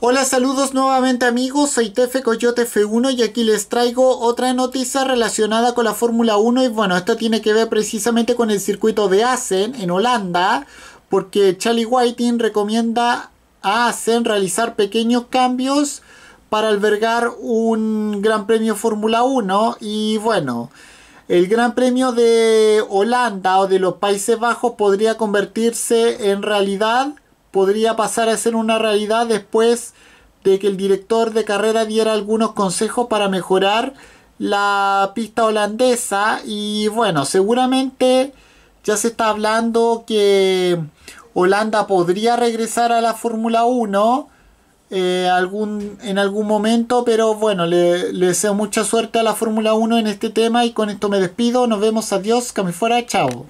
Hola, saludos nuevamente amigos, soy Tefe Coyote F1 y aquí les traigo otra noticia relacionada con la Fórmula 1 y bueno, esto tiene que ver precisamente con el circuito de Asen en Holanda, porque Charlie Whiting recomienda a Asen realizar pequeños cambios para albergar un Gran Premio Fórmula 1 y bueno, el Gran Premio de Holanda o de los Países Bajos podría convertirse en realidad podría pasar a ser una realidad después de que el director de carrera diera algunos consejos para mejorar la pista holandesa y bueno, seguramente ya se está hablando que Holanda podría regresar a la Fórmula 1 eh, algún, en algún momento, pero bueno, le, deseo mucha suerte a la Fórmula 1 en este tema y con esto me despido, nos vemos, adiós, que me fuera, chao.